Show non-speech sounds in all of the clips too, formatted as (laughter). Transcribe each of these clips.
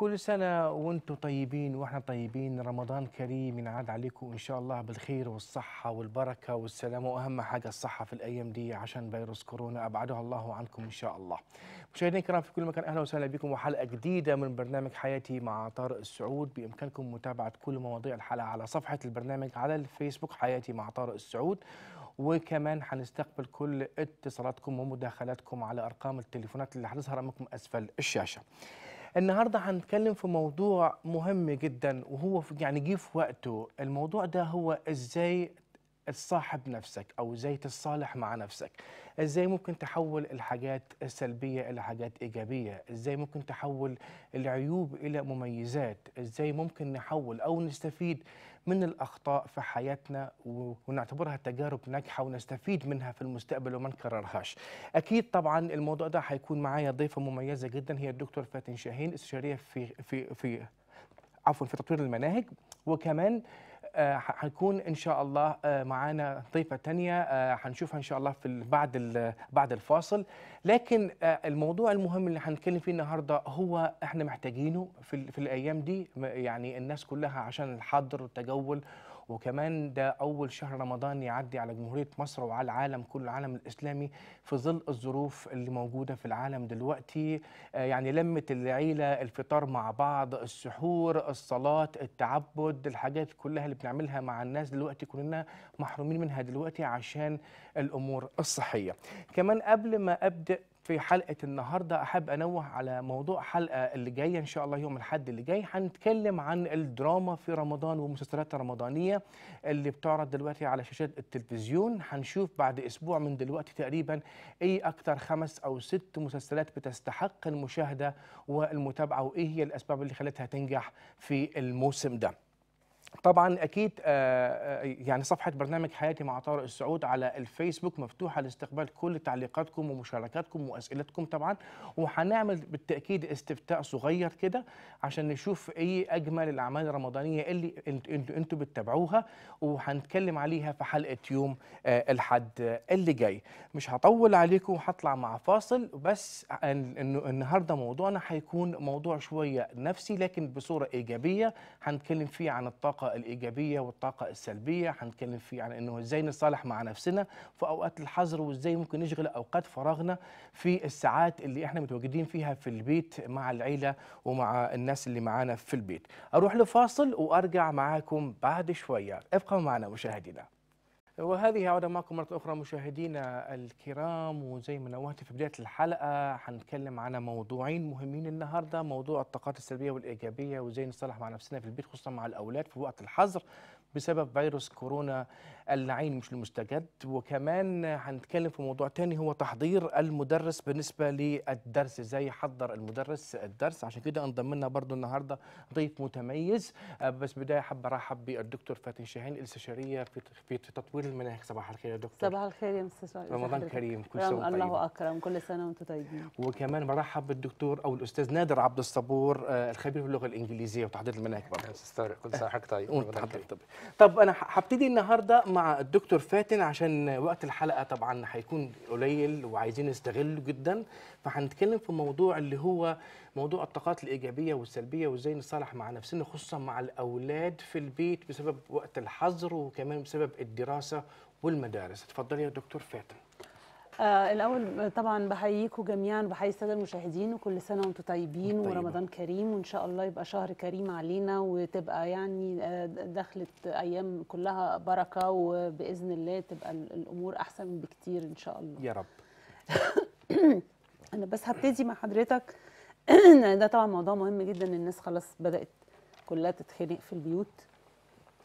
كل سنة وانتم طيبين واحنا طيبين رمضان كريم ينعاد عليكم ان شاء الله بالخير والصحة والبركة والسلامة واهم حاجة الصحة في الايام دي عشان فيروس كورونا ابعدها الله عنكم ان شاء الله. مشاهدينا الكرام في كل مكان اهلا وسهلا بكم وحلقة جديدة من برنامج حياتي مع طارق السعود بامكانكم متابعة كل مواضيع الحلقة على صفحة البرنامج على الفيسبوك حياتي مع طارق السعود وكمان هنستقبل كل اتصالاتكم ومداخلاتكم على ارقام التليفونات اللي هتظهر امامكم اسفل الشاشة. النهارده هنتكلم في موضوع مهم جدا وهو يعني جه في وقته الموضوع ده هو ازاي تصاحب نفسك او ازاي تتصالح مع نفسك ازاي ممكن تحول الحاجات السلبيه الى حاجات ايجابيه ازاي ممكن تحول العيوب الى مميزات ازاي ممكن نحول او نستفيد من الأخطاء في حياتنا ونعتبرها تجارب ناجحة ونستفيد منها في المستقبل وما نكررهاش أكيد طبعا الموضوع ده هيكون معايا ضيفة مميزة جدا هي الدكتور فاتن شاهين استشارية في في في عفوا في تطوير المناهج وكمان آه، حنكون ان شاء الله آه، معانا ضيفه تانية آه، حنشوفها ان شاء الله في بعد بعد الفاصل لكن الموضوع المهم اللي هنتكلم فيه النهارده هو احنا محتاجينه في, في الايام دي يعني الناس كلها عشان الحظر والتجول وكمان ده أول شهر رمضان يعدي على جمهورية مصر وعلى العالم كل العالم الإسلامي في ظل الظروف اللي موجودة في العالم دلوقتي آه، يعني لمة العيلة الفطار مع بعض السحور الصلاة التعبد الحاجات كلها اللي بنعملها مع الناس دلوقتي كلنا محرومين منها دلوقتي عشان الأمور الصحية كمان قبل ما أبدأ في حلقة النهاردة أحب أنوه على موضوع حلقة اللي جاية إن شاء الله يوم الحد اللي جاي هنتكلم عن الدراما في رمضان والمسلسلات الرمضانية اللي بتعرض دلوقتي على شاشات التلفزيون هنشوف بعد أسبوع من دلوقتي تقريبا إيه أكتر خمس أو ست مسلسلات بتستحق المشاهدة والمتابعة وإيه هي الأسباب اللي خلتها تنجح في الموسم ده طبعا اكيد آه، آه، يعني صفحه برنامج حياتي مع طارق السعود على الفيسبوك مفتوحه لاستقبال كل تعليقاتكم ومشاركاتكم واسئلتكم طبعا وهنعمل بالتاكيد استفتاء صغير كده عشان نشوف ايه اجمل الاعمال الرمضانيه اللي انتوا بتتابعوها وهنتكلم عليها في حلقه يوم آه، الحد اللي جاي مش هطول عليكم وهطلع مع فاصل بس النهارده موضوعنا هيكون موضوع شويه نفسي لكن بصوره ايجابيه هنتكلم فيه عن الطاقه الطاقه الايجابيه والطاقه السلبيه هنتكلم فيه عن انه ازاي نصالح مع نفسنا في اوقات الحظر وازاي ممكن نشغل اوقات فراغنا في الساعات اللي احنا متواجدين فيها في البيت مع العيله ومع الناس اللي معانا في البيت اروح لفاصل وارجع معاكم بعد شويه ابقوا معنا مشاهدينا وهذه عودة معكم مرة أخرى مشاهدينا الكرام وزي ما نوهت في بداية الحلقة هنتكلم عن موضوعين مهمين النهاردة موضوع الطاقات السلبية والإيجابية وزي نصلح مع نفسنا في البيت خصوصا مع الأولاد في وقت الحظر بسبب فيروس كورونا اللعين مش المستجد وكمان هنتكلم في موضوع تاني هو تحضير المدرس بالنسبه للدرس ازاي يحضر المدرس الدرس عشان كده انضم لنا برضو النهارده ضيف متميز آه، بس بدايه حابه ارحب بالدكتور فاتن شاهين الاستشاريه في تطوير المناهج صباح الخير يا دكتور صباح الخير يا مستشار رمضان كريم كل سنه وانتم الله اكرم كل سنه وانتم طيبين وكمان برحب بالدكتور او الاستاذ نادر عبد الصبور آه، الخبير في اللغه الانجليزيه وتحضير المناهج برضه كل سنه طيب. طيب طب انا هبتدي النهارده مع مع الدكتور فاتن عشان وقت الحلقه طبعا هيكون قليل وعايزين نستغله جدا فهنتكلم في موضوع اللي هو موضوع الطاقات الايجابيه والسلبيه وازاي نصالح مع نفسنا خصوصا مع الاولاد في البيت بسبب وقت الحظر وكمان بسبب الدراسه والمدارس اتفضلي يا دكتور فاتن آه الاول طبعا بحييكم جميعا وبحيي الساده المشاهدين وكل سنه وانتم طيبين ورمضان كريم وان شاء الله يبقى شهر كريم علينا وتبقى يعني آه، دخلت ايام كلها بركه وباذن الله تبقى الامور احسن بكتير ان شاء الله يا رب (coughs) انا بس هبتدي مع حضرتك (coughs) ده طبعا موضوع مهم جدا الناس خلاص بدات كلها تتخنق في البيوت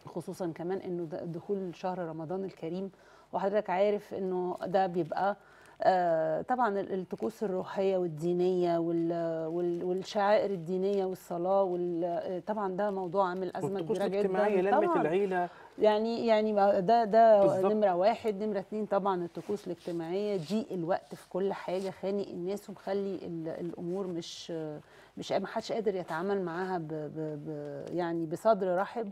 خصوصا كمان انه دخول شهر رمضان الكريم وحضرتك عارف انه ده بيبقى آه طبعا الطقوس الروحيه والدينيه والشعائر الدينيه والصلاه طبعا ده موضوع عامل ازمه كبيره جدا الاجتماعيه لمه العيله يعني يعني ده ده نمره واحد نمره اثنين طبعا الطقوس الاجتماعيه دي الوقت في كل حاجه خانق الناس ومخلي الامور مش مش ما حدش قادر يتعامل معاها ب ب ب يعني بصدر رحب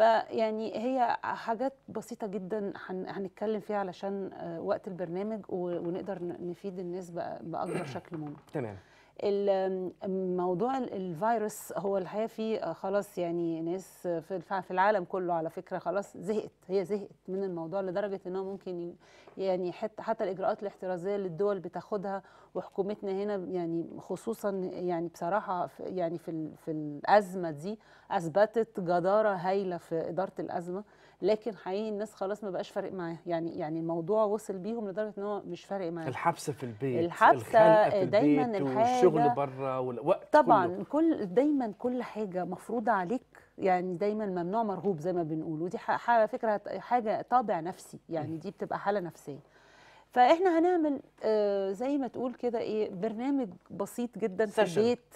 فيعني هي حاجات بسيطه جدا هنتكلم فيها علشان آه، وقت البرنامج ونقدر نفيد الناس باكبر (clears throat) شكل ممكن تمام موضوع الفيروس هو الحقيقه في آه، خلاص يعني ناس في العالم كله على فكره خلاص زهقت هي زهقت من الموضوع لدرجه ان هو ممكن يعني حتى حتى الاجراءات الاحترازيه اللي الدول بتاخدها وحكومتنا هنا يعني خصوصا يعني بصراحه يعني في في الازمه دي اثبتت جداره هايله في اداره الازمه لكن حقيقي الناس خلاص ما بقاش فارق معاها يعني يعني الموضوع وصل بيهم لدرجه ان هو مش فارق معاهم الحبسه في البيت الحبسه في آه، دايما البيت الحاجه والشغل بره والوقت طبعا كله. كل دايما كل حاجه مفروضه عليك يعني دايما ممنوع مرغوب زي ما بنقول ودي على فكره حاجه طابع نفسي يعني دي بتبقى حاله نفسيه فاحنا هنعمل آه زي ما تقول كده ايه برنامج بسيط جدا في البيت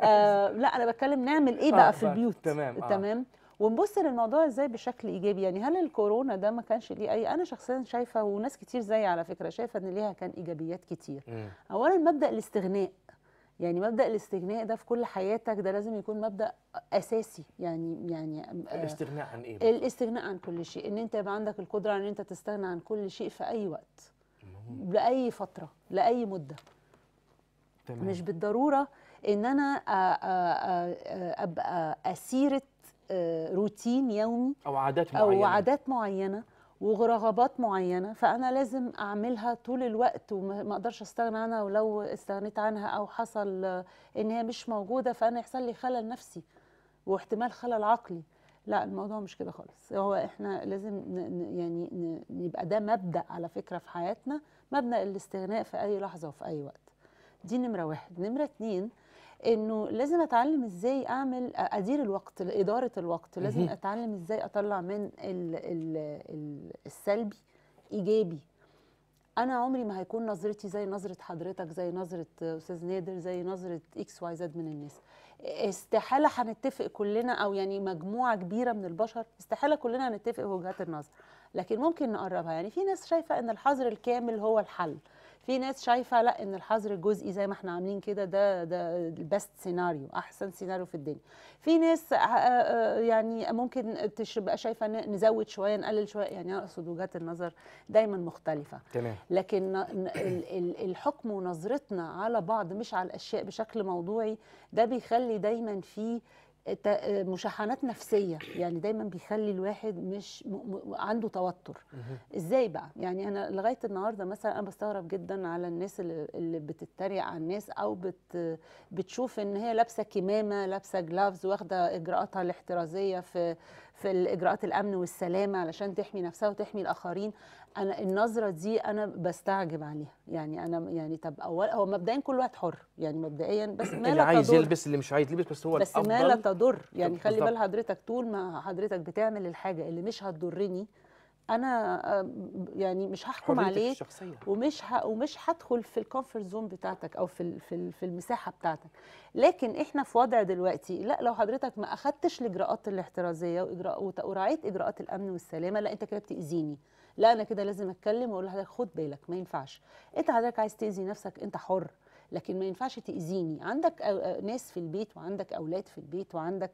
آه لا انا بتكلم نعمل ايه آه، بقى في البيوت تمام آه. تمام ونبص للموضوع ازاي بشكل ايجابي يعني هل الكورونا ده ما كانش ليه اي انا شخصيا شايفه وناس كتير زي على فكره شايفه ان ليها كان ايجابيات كتير م. اولا مبدا الاستغناء يعني مبدا الاستغناء ده في كل حياتك ده لازم يكون مبدا اساسي يعني يعني آه، الاستغناء عن ايه الاستغناء عن كل شيء ان انت يبقى عندك القدره ان انت تستغنى عن كل شيء في اي وقت مم. لاي فتره لاي مده تمام. مش بالضروره ان انا ابقى اسيره آه، روتين يومي او عادات معينه او عادات معينه ورغبات معينه فانا لازم اعملها طول الوقت وما اقدرش استغنى عنها ولو استغنيت عنها او حصل ان هي مش موجوده فانا يحصل لي خلل نفسي واحتمال خلل عقلي لا الموضوع مش كده خالص هو احنا لازم يعني يبقى ده مبدا على فكره في حياتنا مبدا الاستغناء في اي لحظه وفي اي وقت دي نمره واحد نمره اتنين انه لازم اتعلم ازاي اعمل ادير الوقت اداره الوقت لازم اتعلم ازاي اطلع من الـ الـ السلبي ايجابي انا عمري ما هيكون نظرتي زي نظره حضرتك زي نظره استاذ نادر زي نظره اكس واي زد من الناس استحاله هنتفق كلنا او يعني مجموعه كبيره من البشر استحاله كلنا هنتفق في وجهات النظر لكن ممكن نقربها يعني في ناس شايفه ان الحظر الكامل هو الحل في ناس شايفه لا ان الحظر الجزئي زي ما احنا عاملين كده ده ده البست سيناريو احسن سيناريو في الدنيا في ناس آه، آه، يعني ممكن تبقى شايفه نزود شويه نقلل شويه يعني اقصد وجهات النظر دايما مختلفه تمام لكن الحكم ونظرتنا على بعض مش على الاشياء بشكل موضوعي ده بيخلي دايما فيه مشاحنات نفسيه يعني دايما بيخلي الواحد مش عنده توتر ازاي بقى يعني انا لغايه النهارده مثلا انا بستغرب جدا على الناس اللي بتتريق على الناس او بت بتشوف ان هي لابسه كمامه لابسه جلافز واخده اجراءاتها الاحترازيه في في الاجراءات الامن والسلامه علشان تحمي نفسها وتحمي الاخرين انا النظره دي انا بستعجب عليها يعني انا يعني طب اول هو مبدئيا كل واحد حر يعني مبدئيا بس (clears throat) ما لا اللي عايز يلبس اللي مش عايز يلبس بس هو بس ما لا تضر يعني خلي بال حضرتك طول ما حضرتك بتعمل الحاجه اللي مش هتضرني انا آه، يعني مش هحكم عليك الشخصية. ومش ه... ومش هدخل في الكومفورت زون بتاعتك او في في في المساحه بتاعتك لكن احنا في وضع دلوقتي لا لو حضرتك ما اخدتش الاجراءات الاحترازيه واجراء وراعيت اجراءات الامن والسلامه لا انت كده بتاذيني لا انا كده لازم اتكلم واقول لحضرتك خد بالك ما ينفعش انت حضرتك عايز تاذي نفسك انت حر لكن ما ينفعش تاذيني عندك ناس في البيت وعندك اولاد في البيت وعندك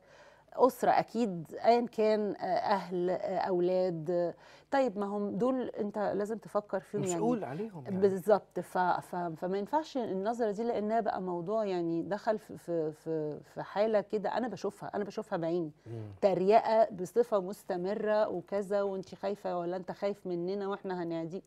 أسرة أكيد أيا كان آه، أهل آه، أولاد طيب ما هم دول أنت لازم تفكر فيهم مش يعني عليهم يعني. بالظبط فما ينفعش النظرة دي لأنها بقى موضوع يعني دخل في في في حالة كده أنا بشوفها أنا بشوفها بعيني تريقة بصفة مستمرة وكذا وأنت خايفة ولا أنت خايف مننا وإحنا هنعديك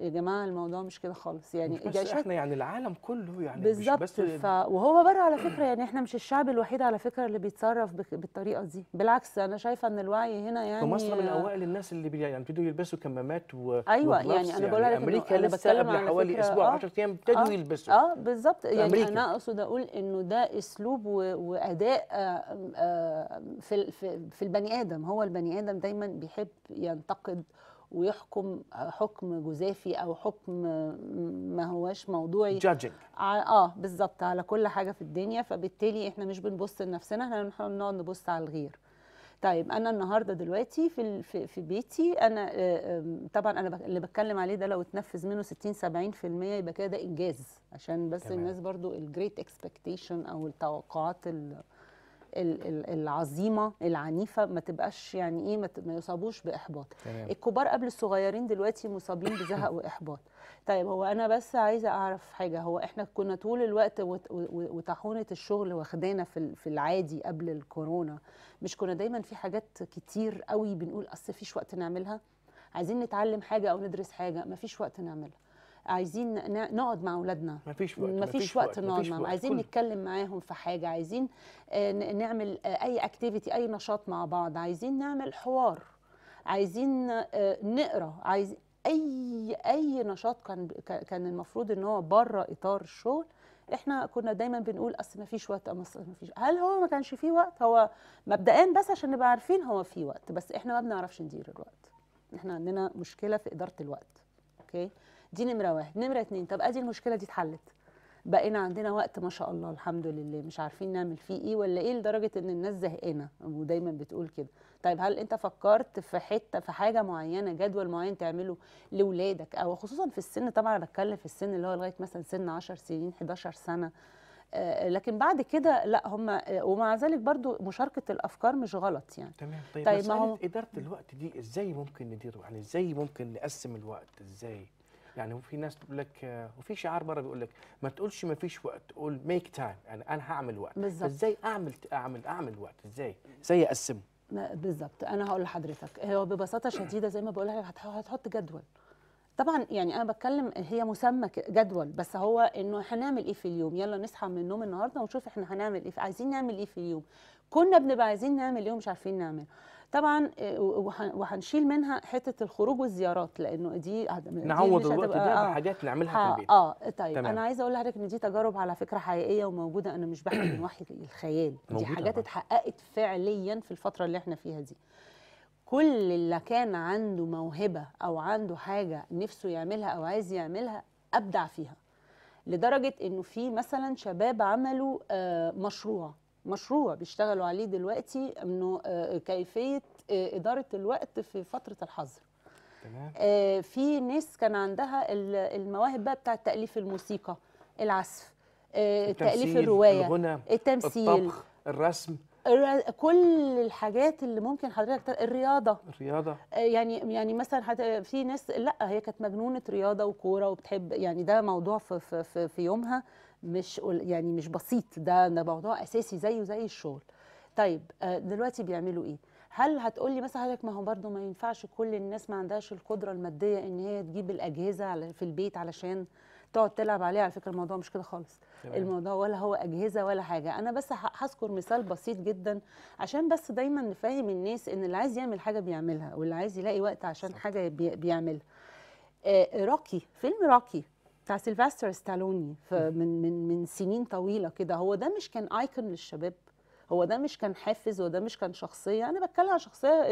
يا جماعه الموضوع مش كده خالص يعني مش بس جايشات... احنا يعني العالم كله يعني مش بس ف... وهو بره على فكره يعني احنا مش الشعب الوحيد على فكره اللي بيتصرف ب... بالطريقه دي بالعكس انا شايفه ان الوعي هنا يعني في مصر من اوائل الناس اللي بي... يعني ابتدوا يلبسوا كمامات و... ايوه يعني انا يعني بقول لك امريكا أنا لسه قبل حوالي فكرة... اسبوع 10 آه، ايام ابتدوا آه، يلبسوا اه بالظبط يعني انا اقصد اقول انه ده اسلوب و... واداء آه آه في... في في البني ادم هو البني ادم دايما بيحب ينتقد ويحكم حكم جزافي او حكم ما هواش موضوعي جادجنج اه بالظبط على كل حاجه في الدنيا فبالتالي احنا مش بنبص لنفسنا احنا بنقعد نبص على الغير طيب انا النهارده دلوقتي في في بيتي انا آه، طبعا انا اللي بتكلم عليه ده لو اتنفذ منه 60 70% يبقى كده ده انجاز عشان بس تمام. الناس برضو الجريت اكسبكتيشن او التوقعات اللي العظيمه العنيفه ما تبقاش يعني ايه ما يصابوش باحباط تمام. الكبار قبل الصغيرين دلوقتي مصابين بزهق (coughs) واحباط طيب هو انا بس عايزه اعرف حاجه هو احنا كنا طول الوقت وطاحونه الشغل واخدانا في في العادي قبل الكورونا مش كنا دايما في حاجات كتير قوي بنقول اصل فيش وقت نعملها عايزين نتعلم حاجه او ندرس حاجه مفيش وقت نعملها عايزين نقعد مع اولادنا مفيش وقت مفيش وقت, وقت نقعد معاهم عايزين كل... نتكلم معاهم في حاجه عايزين آه، نعمل آه، اي اكتيفيتي اي نشاط مع بعض عايزين نعمل حوار عايزين آه، نقرا عايز اي اي نشاط كان كان المفروض ان هو بره اطار الشغل احنا كنا دايما بنقول اصل ما فيش وقت اصل ما فيش هل هو ما كانش فيه وقت هو مبدئيا بس عشان نبقى عارفين هو فيه وقت بس احنا ما بنعرفش ندير الوقت احنا عندنا مشكله في اداره الوقت اوكي دي نمره واحد نمره اتنين طب ادي المشكله دي اتحلت بقينا عندنا وقت ما شاء الله الحمد لله مش عارفين نعمل فيه ايه ولا ايه لدرجه ان الناس زهقانه ودايما بتقول كده طيب هل انت فكرت في حته في حاجه معينه جدول معين تعمله لاولادك او خصوصا في السن طبعا انا بتكلم في السن اللي هو لغايه مثلا سن 10 سنين 11 سنه آه، لكن بعد كده لا هم ومع ذلك برضو مشاركه الافكار مش غلط يعني تمام طيب, طيب مساله ما هو اداره الوقت دي ازاي ممكن نديره يعني ازاي ممكن نقسم الوقت ازاي يعني في ناس بتقول لك وفي شعار بره بيقول لك ما تقولش ما فيش وقت قول ميك تايم يعني انا هعمل وقت بالزبط. ازاي اعمل اعمل اعمل وقت ازاي ازاي اقسمه بالظبط انا هقول لحضرتك هو ببساطه شديده زي ما بقول لك هتحط جدول طبعا يعني انا بتكلم هي مسمى جدول بس هو انه هنعمل ايه في اليوم يلا نصحى من النوم النهارده ونشوف احنا هنعمل ايه عايزين نعمل ايه في اليوم كنا بنبقى عايزين نعمل ايه ومش عارفين نعمله طبعا آه، وهنشيل منها حته الخروج والزيارات لانه دي نعوض الوقت ده آه، بحاجات نعملها في البيت اه طيب تمام. انا عايزه اقول لحضرتك ان دي تجارب على فكره حقيقيه وموجوده انا مش بحكي من وحي الخيال دي حاجات اتحققت فعليا في الفتره اللي احنا فيها دي كل اللي كان عنده موهبه او عنده حاجه نفسه يعملها او عايز يعملها ابدع فيها لدرجه انه في مثلا شباب عملوا آه، مشروع مشروع بيشتغلوا عليه دلوقتي انه آه، كيفيه آه، اداره الوقت في فتره الحظر تمام آه، في ناس كان عندها المواهب بقى بتاعه تاليف الموسيقى العزف تاليف الروايه الغنى التمثيل الطبخ الرسم كل الحاجات اللي ممكن حضرتك الرياضه الرياضه يعني يعني مثلا حت... في ناس لا هي كانت مجنونه رياضه وكوره وبتحب يعني ده موضوع في في, في يومها مش يعني مش بسيط ده ده موضوع اساسي زيه زي الشغل طيب آه، دلوقتي بيعملوا ايه هل هتقولي مثلا حضرتك ما هو برضه ما ينفعش كل الناس ما عندهاش القدره الماديه ان هي تجيب الاجهزه في البيت علشان تقعد تلعب عليها على فكره الموضوع مش كده خالص تمام. الموضوع ولا هو اجهزه ولا حاجه انا بس هذكر مثال بسيط جدا عشان بس دايما نفهم الناس ان اللي عايز يعمل حاجه بيعملها واللي عايز يلاقي وقت عشان صح. حاجه بيعملها آه راكي فيلم راكي بتاع سيلفستر ستالوني من من من سنين طويله كده هو ده مش كان ايكون للشباب هو ده مش كان حافز وده مش كان شخصيه انا بتكلم عن شخصيه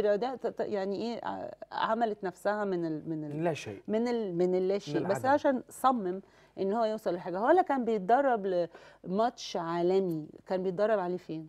يعني ايه عملت نفسها من ال من ال لا شيء من ال من اللا شيء بس عشان صمم ان هو يوصل لحاجه هو كان بيتدرب لماتش عالمي كان بيتدرب عليه فين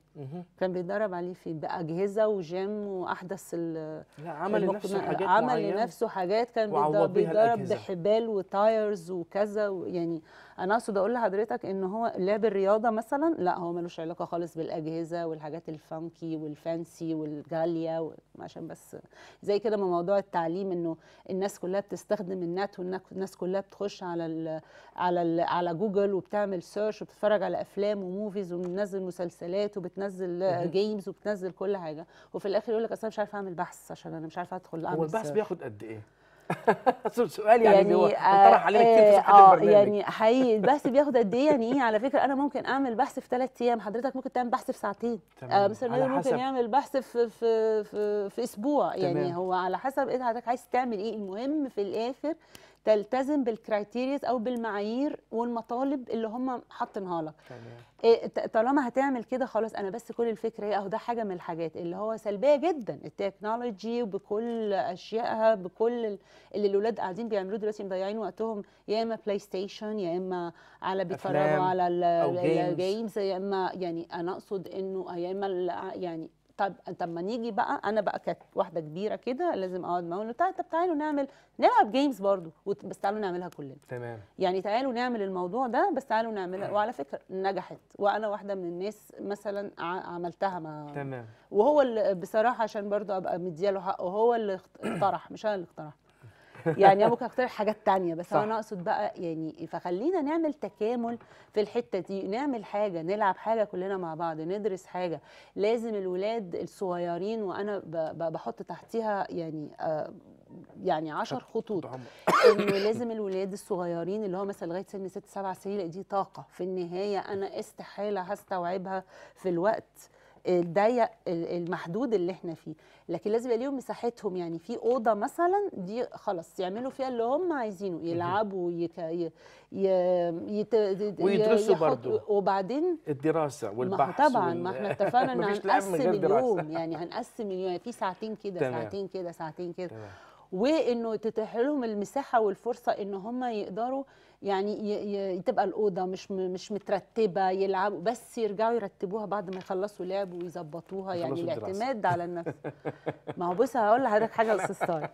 كان بيتدرب عليه فين باجهزه وجيم واحدث لا عمل لنفسه حاجات عمل لنفسه حاجات كان بيتدرب بحبال وتايرز وكذا يعني انا اقصد اقول لحضرتك ان هو لعب الرياضه مثلا لا هو ملوش علاقه خالص بالاجهزه والحاجات الفانكي والفانسي والجاليا عشان بس زي كده ما موضوع التعليم انه الناس كلها بتستخدم النت والناس كلها بتخش على الـ على الـ على جوجل وبتعمل سيرش وبتتفرج على افلام وموفيز وبتنزل مسلسلات وبتنزل جيمز وبتنزل كل حاجه وفي الاخر يقول لك اصل انا مش عارف اعمل بحث عشان انا مش عارف ادخل اعمل هو البحث بياخد قد ايه؟ (laughs) سؤال يعني, يعني آه، طرح علينا كتير في آه, آه، يعني حقيقي البحث بياخد قد ايه يعني ايه على فكره انا ممكن اعمل بحث في ثلاث ايام حضرتك ممكن تعمل بحث في ساعتين آه مثلا نادر ممكن يعمل بحث في في في, في اسبوع يعني هو على حسب ايه حضرتك عايز تعمل ايه المهم في الاخر تلتزم بالكرايتيريز او بالمعايير والمطالب اللي هم حاطينها لك إيه طالما هتعمل كده خلاص انا بس كل الفكره ايه اهو ده حاجه من الحاجات اللي هو سلبيه جدا التكنولوجي بكل اشيائها بكل اللي الاولاد قاعدين بيعملوه دلوقتي مضيعين وقتهم يا اما بلاي ستيشن يا اما على بيتفرجوا على الجيمز يا اما يعني انا اقصد انه يا اما يعني طب طب ما نيجي بقى انا بقى كواحده كبيره كده لازم اقعد معاهم طب تعالوا نعمل نلعب جيمز برضو بس تعالوا نعملها كلنا تمام يعني تعالوا نعمل الموضوع ده بس تعالوا نعملها وعلى فكره نجحت وانا واحده من الناس مثلا عملتها مع تمام وهو اللي بصراحه عشان برضو ابقى مدياله حقه هو اللي اقترح مش انا اللي اقترح يعني ممكن اقترح حاجات تانية بس صح. انا اقصد بقى يعني فخلينا نعمل تكامل في الحته دي نعمل حاجه نلعب حاجه كلنا مع بعض ندرس حاجه لازم الولاد الصغيرين وانا بحط تحتيها يعني آه يعني 10 خطوط انه لازم الولاد الصغيرين اللي هو مثلا لغايه سن 6 7 سنين دي طاقه في النهايه انا استحاله هستوعبها في الوقت الضيق المحدود اللي احنا فيه لكن لازم يبقى ليهم مساحتهم يعني في اوضه مثلا دي خلاص يعملوا فيها اللي هم عايزينه يلعبوا يك... ي... ي... يت... ويدرسوا برضه وبعدين الدراسه والبحث ما طبعا وال... ما احنا اتفقنا (laughs) ان هنقسم اليوم يعني هنقسم اليوم يعني في ساعتين كده ساعتين كده ساعتين كده وانه تتيح لهم المساحه والفرصه ان هم يقدروا يعني تبقى الاوضه مش مش مترتبه يلعبوا بس يرجعوا يرتبوها بعد ما يخلصوا لعب ويظبطوها يعني الاعتماد على النفس ما هو بص هقول لحضرتك حاجه يا استاذ طارق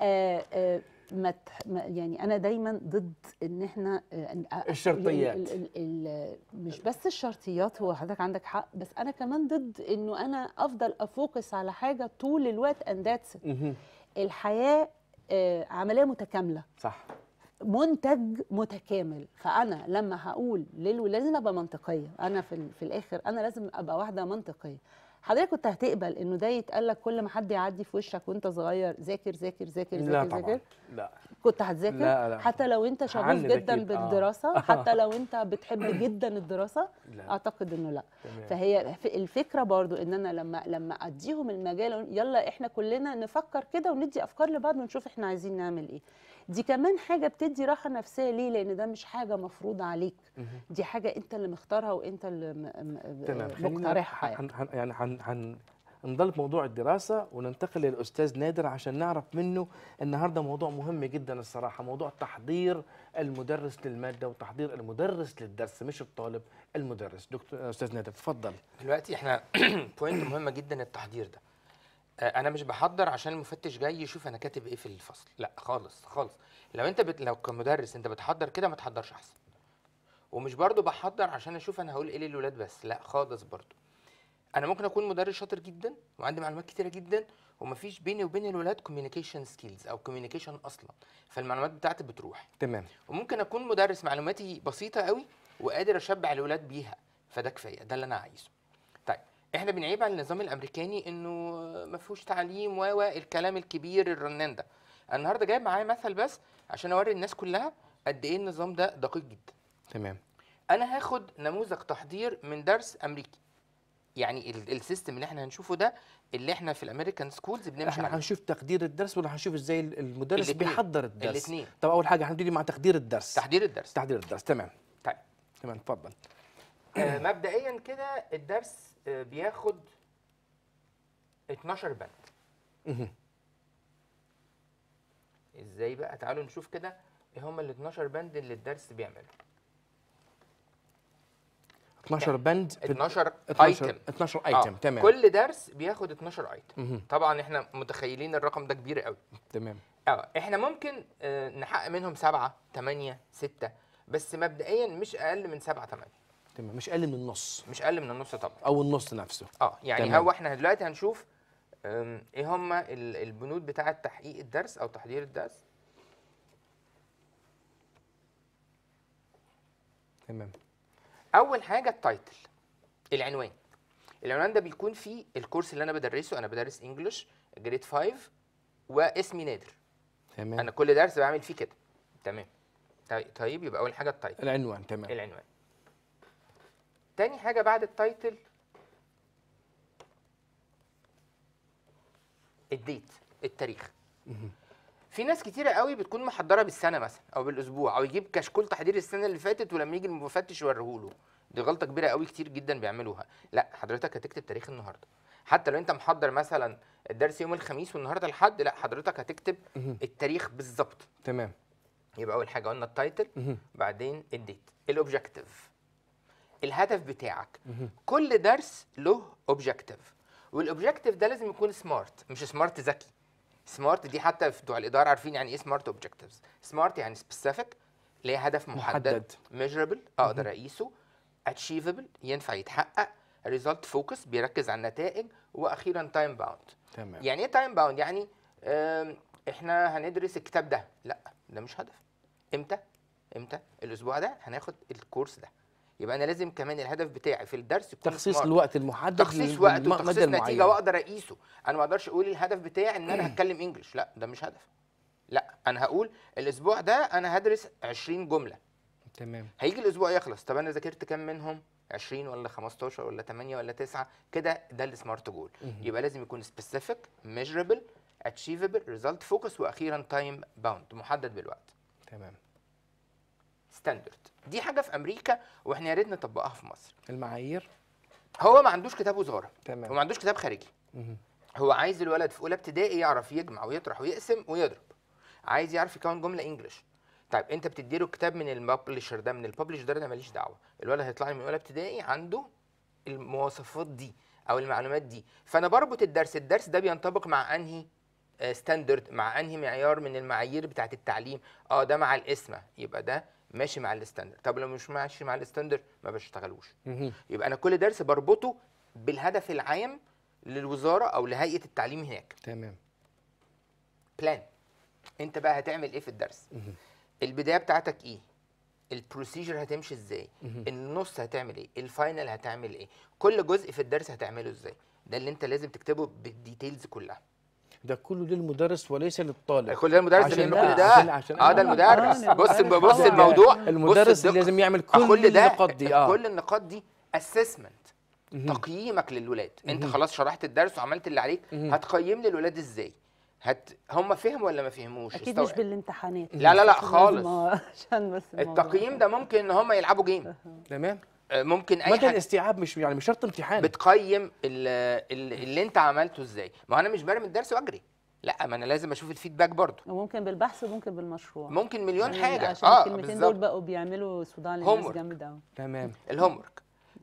آه، آه، ما يعني انا دايما ضد ان احنا آه، الشرطيات ال ال ال مش بس الشرطيات هو حضرتك عندك حق بس انا كمان ضد انه انا افضل افوكس على حاجه طول الوقت اند الحياه عمليه متكامله صح منتج متكامل فانا لما هقول للولاد لازم ابقى منطقيه انا في, في الاخر انا لازم ابقى واحده منطقيه حضرتك كنت هتقبل انه ده يتقال لك كل ما حد يعدي في وشك وانت صغير ذاكر ذاكر ذاكر ذاكر لا طبعا ذاكر لا كنت هتذاكر لا لا حتى لو انت شغوف جدا دكيب. آه. بالدراسه آه. (laughs) حتى لو انت بتحب جدا الدراسه لا. اعتقد انه لا تمام. فهي الفكره برضو ان انا لما لما اديهم المجال يلا احنا كلنا نفكر كده وندي افكار لبعض ونشوف احنا عايزين نعمل ايه دي كمان حاجه بتدي راحه نفسيه ليه لان ده مش حاجه مفروضه عليك دي حاجه انت اللي مختارها وانت اللي مقترحها يعني هن هن يعني نضل بموضوع الدراسة وننتقل للأستاذ نادر عشان نعرف منه النهاردة موضوع مهم جدا الصراحة موضوع تحضير المدرس للمادة وتحضير المدرس للدرس مش الطالب المدرس دكتور أستاذ نادر تفضل دلوقتي احنا بوينت (clears throat) مهمة جدا التحضير ده آه، انا مش بحضر عشان المفتش جاي يشوف انا كاتب ايه في الفصل لا خالص خالص لو انت بت... لو كمدرس انت بتحضر كده ما تحضرش احسن ومش برضو بحضر عشان اشوف انا هقول ايه للولاد بس لا خالص برضو انا ممكن اكون مدرس شاطر جدا وعندي معلومات كتيره جدا ومفيش بيني وبين الولاد كوميونيكيشن سكيلز او كوميونيكيشن اصلا فالمعلومات بتاعتي بتروح تمام وممكن اكون مدرس معلوماتي بسيطه قوي وقادر اشبع الولاد بيها فده كفايه ده اللي انا عايزه احنا بنعيب على النظام الامريكاني انه ما فيهوش تعليم و الكلام الكبير الرنان ده النهارده جايب معايا مثل بس عشان اوري الناس كلها قد ايه النظام ده دقيق جدا تمام انا هاخد نموذج تحضير من درس امريكي يعني السيستم اللي احنا هنشوفه ده اللي احنا في الامريكان سكولز بنمشي احنا هنشوف تقدير الدرس ولا هنشوف ازاي المدرس بيحضر الدرس الاثنين طب اول حاجه هنبتدي مع تقدير الدرس تحضير الدرس تحضير الدرس تمام طيب تمام اتفضل آه، مبدئيا كده الدرس بياخد 12 بند ازاي بقى تعالوا نشوف كده ايه هم ال 12 بند اللي الدرس بيعمله 12 يعني بند 12 ايتم 12 ايتم آه. تمام كل درس بياخد 12 ايتم طبعا احنا متخيلين الرقم ده كبير قوي تمام اه احنا ممكن آه، نحقق منهم 7 8 6 بس مبدئيا مش اقل من 7 8 تمام مش اقل من النص مش اقل من النص طبعا او النص نفسه اه يعني هو احنا دلوقتي هنشوف ايه هم البنود بتاعه تحقيق الدرس او تحضير الدرس تمام اول حاجه التايتل العنوان العنوان ده بيكون فيه الكورس اللي انا بدرسه انا بدرس انجلش جريد 5 واسمي نادر تمام انا كل درس بعمل فيه كده تمام طيب, طيب، يبقى اول حاجه التايتل العنوان تمام العنوان تاني حاجة بعد التايتل الديت التاريخ في ناس كتيرة قوي بتكون محضرة بالسنة مثلا أو بالأسبوع أو يجيب كشكول تحضير السنة اللي فاتت ولما يجي المفتش يوريهوله دي غلطة كبيرة قوي كتير جدا بيعملوها لا حضرتك هتكتب تاريخ النهاردة حتى لو أنت محضر مثلا الدرس يوم الخميس والنهاردة الحد لا حضرتك هتكتب التاريخ بالظبط تمام يبقى أول حاجة قلنا التايتل بعدين الديت الأوبجيكتيف الهدف بتاعك كل درس له اوبجيكتيف والاوبجيكتيف ده لازم يكون سمارت مش سمارت ذكي سمارت دي حتى في بتوع الاداره عارفين يعني ايه سمارت اوبجكتيفز سمارت يعني سبيسيفيك ليه هدف محدد ميجربل اقدر اقيسه اتشيفبل ينفع يتحقق ريزلت فوكس بيركز على النتائج واخيرا تايم باوند تمام يعني ايه تايم باوند يعني احنا هندرس الكتاب ده لا ده مش هدف امتى امتى الاسبوع ده هناخد الكورس ده يبقى انا لازم كمان الهدف بتاعي في الدرس يكون تخصيص سمارت. الوقت المحدد تخصيص وقت وتخصيص نتيجه واقدر اقيسه انا ما اقدرش اقول الهدف بتاعي ان انا (clears throat) هتكلم انجلش لا ده مش هدف لا انا هقول الاسبوع ده انا هدرس 20 جمله تمام هيجي الاسبوع يخلص طب انا ذاكرت كام منهم 20 ولا 15 ولا 8 ولا 9 كده ده السمارت جول يبقى لازم يكون سبيسيفيك ميجربل اتشيفبل ريزلت فوكس واخيرا تايم باوند محدد بالوقت تمام ستاندرد دي حاجه في امريكا واحنا يا ريت نطبقها في مصر المعايير هو ما عندوش كتاب وزاره تمام وما عندوش كتاب خارجي مه. هو عايز الولد في اولى ابتدائي يعرف يجمع ويطرح ويقسم ويضرب عايز يعرف يكون جمله انجلش طيب انت بتديله كتاب من الببلشر ده من الببلشر ده انا ماليش دعوه الولد هيطلع لي من اولى ابتدائي عنده المواصفات دي او المعلومات دي فانا بربط الدرس الدرس ده بينطبق مع انهي ستاندرد آه، مع انهي معيار من المعايير بتاعه التعليم اه ده مع الاسمه يبقى ده ماشي مع الستاندر طب لو مش ماشي مع الستاندر ما بشتغلوش يبقى انا كل درس بربطه بالهدف العام للوزاره او لهيئه التعليم هناك تمام بلان انت بقى هتعمل ايه في الدرس البدايه بتاعتك ايه البروسيجر هتمشي ازاي النص هتعمل ايه الفاينل هتعمل ايه كل جزء في الدرس هتعمله ازاي ده اللي انت لازم تكتبه بالديتيلز كلها ده كله للمدرس وليس للطالب كل ده المدرس عشان كل ده عشان عشان اه ده المدرس بص بص الموضوع المدرس اللي لازم يعمل آه، كل النقاط دي اه كل النقاط دي اسسمنت تقييمك للولاد انت خلاص شرحت الدرس وعملت اللي عليك هتقيم لي الولاد ازاي هت هم فهموا ولا ما فهموش اكيد مش بالامتحانات لا لا لا خالص عشان بس التقييم ده ممكن ان هم يلعبوا جيم تمام ممكن اي مدى الاستيعاب مش يعني مش شرط امتحان بتقيم اللي, اللي انت عملته ازاي ما انا مش برمي الدرس واجري لا ما انا لازم اشوف الفيدباك برضه ممكن بالبحث وممكن بالمشروع ممكن مليون يعني حاجه عشان اه الكلمتين دول بقوا بيعملوا صداع للناس جامد قوي تمام الهوم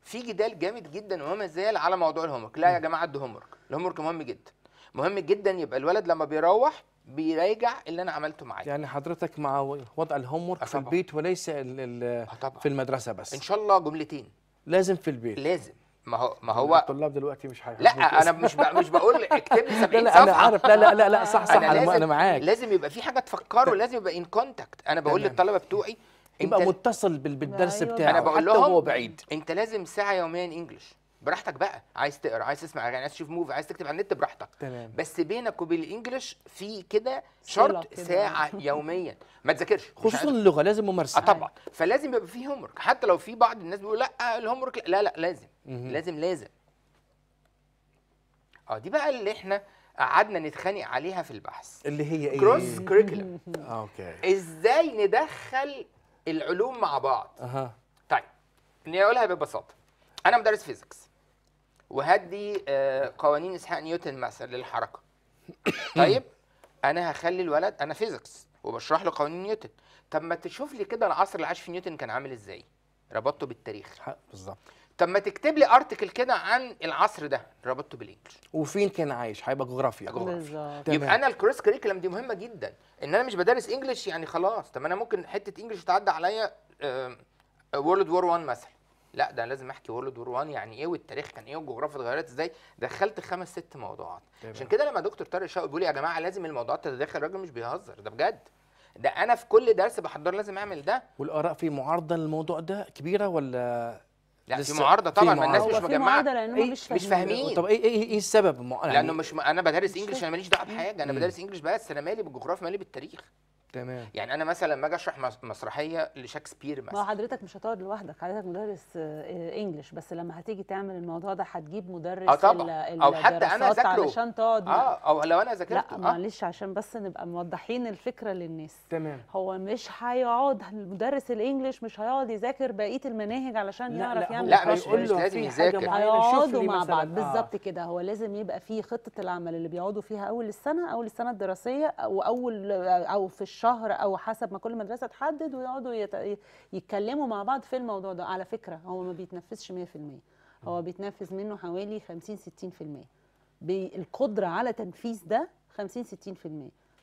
في جدال جامد جدا وما زال على موضوع الهوم لا يا جماعه ده هوم ورك الهوم مهم جدا مهم جدا يبقى الولد لما بيروح بيراجع اللي انا عملته معاه يعني حضرتك مع وضع الهوم ورك في البيت وليس في المدرسه بس ان شاء الله جملتين لازم في البيت لازم ما هو ما هو الطلاب دلوقتي مش حاجة لا انا مش مش بقول اكتب لي 70 صفحه لا لا انا عارف لا لا لا لا صح صح انا, أنا, أنا معاك لازم يبقى في حاجه تفكره لازم يبقى ان كونتاكت انا بقول للطلبه بتوعي يبقى متصل بالدرس أيوة. بتاعه انا بقول لهم هو بعيد انت لازم ساعه يوميا انجلش براحتك بقى عايز تقرا عايز تسمع اغاني عايز تشوف موفي عايز تكتب على النت براحتك تمام. بس بينك وبين الانجليش في كده شرط ساعه (laughs) يوميا ما تذاكرش خصوصا اللغه لازم ممارسه آه طبعا فلازم يبقى في هومورك حتى لو في بعض الناس بيقول لا الهومورك لا لا لازم لازم لازم اه دي بقى اللي احنا قعدنا نتخانق عليها في البحث اللي هي ايه كروس كريكولم (laughs) آه، اوكي ازاي ندخل العلوم مع بعض اها طيب نقولها ببساطه انا مدرس فيزيكس وهدي آه، قوانين اسحاق نيوتن مثلا للحركه (coughs) طيب انا هخلي الولد انا فيزيكس وبشرح له قوانين نيوتن طب ما تشوف لي كده العصر اللي عاش فيه نيوتن كان عامل ازاي ربطته بالتاريخ بالظبط طب ما تكتب لي ارتكل كده عن العصر ده ربطته بالانجلش وفين كان عايش هيبقى جغرافيا جغرافيا يبقى انا الكروس كريكولم دي مهمه جدا ان انا مش بدرس انجلش يعني خلاص طب انا ممكن حته انجلش تعدي عليا وورلد وور 1 مثلا لا ده انا لازم احكي وورلد وور 1 يعني ايه والتاريخ كان ايه والجغرافيا اتغيرت ازاي دخلت خمس ست موضوعات طيب. عشان كده لما دكتور طارق شوقي بيقول يا جماعه لازم الموضوعات تتداخل الراجل مش بيهزر ده بجد ده انا في كل درس بحضر لازم اعمل ده والاراء في معارضه للموضوع ده كبيره ولا لا في معارضه طبعا ما الناس مش مجمعه إيه مش, مش فاهمين طب ايه ايه ايه السبب؟ يعني لانه مش م... انا بدرس انجلش انا ماليش دعوه بحاجه انا بدرس انجلش بس انا مالي بالجغرافيا مالي بالتاريخ تمام يعني انا مثلا لما اجي اشرح مسرحيه لشكسبير مثلا ما حضرتك مش هتقعد لوحدك حضرتك مدرس آه، انجلش بس لما هتيجي تعمل الموضوع ده هتجيب مدرس اه طبعا او حتى انا ذاكره علشان تقعد اه او لو انا ذاكرته لا آه. معلش عشان بس نبقى موضحين الفكره للناس تمام هو مش هيقعد المدرس الانجلش مش هيقعد يذاكر بقيه المناهج علشان لا يعرف لا يعمل لا مش, مش لازم يذاكر هيقعدوا مع بعض آه. بالظبط كده هو لازم يبقى في خطه العمل اللي بيقعدوا فيها اول السنه اول السنه الدراسيه او او في شهر او حسب ما كل مدرسه تحدد ويقعدوا يت... يتكلموا مع بعض في الموضوع ده على فكره هو ما بيتنفذش 100% هو بيتنفذ منه حوالي 50 60% بالقدره على تنفيذ ده 50 60%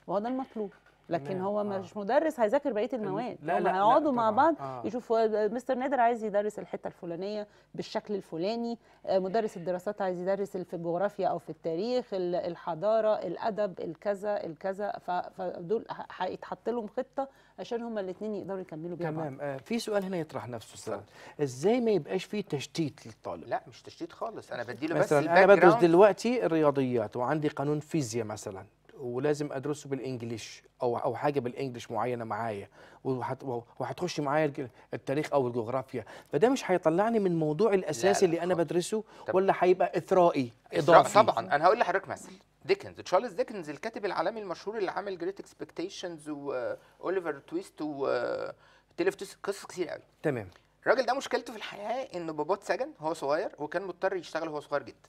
وهو ده المطلوب لكن هو آه. مش مدرس هيذاكر بقيه المواد لا لا هيقعدوا مع بعض آه. يشوفوا آه، مستر نادر عايز يدرس الحته الفلانيه بالشكل الفلاني آه، مدرس الدراسات عايز يدرس في الجغرافيا او في التاريخ الحضاره الادب الكذا الكذا فدول هيتحط لهم خطه عشان هما الاثنين يقدروا يكملوا بيها تمام آه في سؤال هنا يطرح نفسه استاذ ازاي ما يبقاش في تشتيت للطالب لا مش تشتيت خالص انا بديله بس مثلا انا بدرس دلوقتي الرياضيات وعندي قانون فيزياء مثلا ولازم ادرسه بالانجليش او او حاجه بالانجليش معينه معايا وهتخش معايا التاريخ او الجغرافيا فده مش هيطلعني من موضوع الاساسي لا لا اللي انا بدرسه ولا هيبقى اثرائي اضافي طبعا انا هقول لحضرتك مثل ديكنز تشارلز ديكنز الكاتب العالمي المشهور اللي عامل جريت اكسبكتيشنز واوليفر تويست و قصص كتير قوي تمام الراجل ده مشكلته في الحياه انه باباه اتسجن وهو صغير وكان مضطر يشتغل وهو صغير جدا